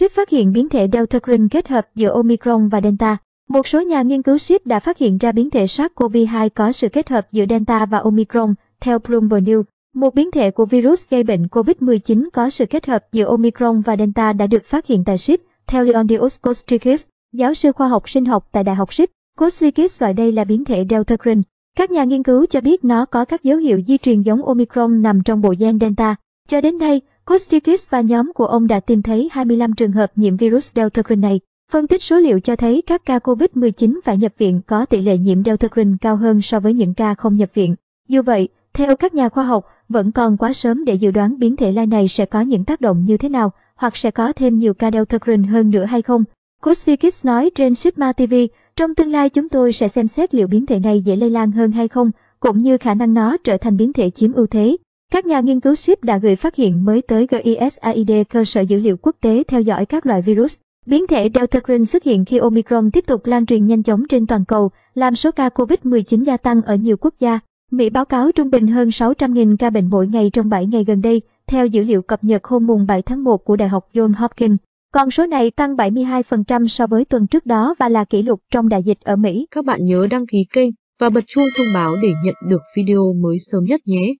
Ship phát hiện biến thể Delta Green kết hợp giữa Omicron và Delta. Một số nhà nghiên cứu Ship đã phát hiện ra biến thể SARS-CoV-2 có sự kết hợp giữa Delta và Omicron, theo Bloomberg News. Một biến thể của virus gây bệnh COVID-19 có sự kết hợp giữa Omicron và Delta đã được phát hiện tại Ship, theo Leonidas Kostikis, giáo sư khoa học sinh học tại Đại học Ship. Kostikis gọi đây là biến thể Delta Green. Các nhà nghiên cứu cho biết nó có các dấu hiệu di truyền giống Omicron nằm trong bộ gen Delta. Cho đến nay, Costitis và nhóm của ông đã tìm thấy 25 trường hợp nhiễm virus Deltagrin này. Phân tích số liệu cho thấy các ca COVID-19 phải nhập viện có tỷ lệ nhiễm Deltagrin cao hơn so với những ca không nhập viện. Dù vậy, theo các nhà khoa học, vẫn còn quá sớm để dự đoán biến thể lai này sẽ có những tác động như thế nào, hoặc sẽ có thêm nhiều ca Deltagrin hơn nữa hay không. Kosikis nói trên Sigma TV, trong tương lai chúng tôi sẽ xem xét liệu biến thể này dễ lây lan hơn hay không, cũng như khả năng nó trở thành biến thể chiếm ưu thế. Các nhà nghiên cứu Swift đã gửi phát hiện mới tới GISAID cơ sở dữ liệu quốc tế theo dõi các loại virus. Biến thể Delta Crin xuất hiện khi Omicron tiếp tục lan truyền nhanh chóng trên toàn cầu, làm số ca COVID-19 gia tăng ở nhiều quốc gia. Mỹ báo cáo trung bình hơn 600.000 ca bệnh mỗi ngày trong 7 ngày gần đây, theo dữ liệu cập nhật hôm mùng 7 tháng 1 của Đại học John Hopkins. Con số này tăng 72% so với tuần trước đó và là kỷ lục trong đại dịch ở Mỹ. Các bạn nhớ đăng ký kênh và bật chuông thông báo để nhận được video mới sớm nhất nhé.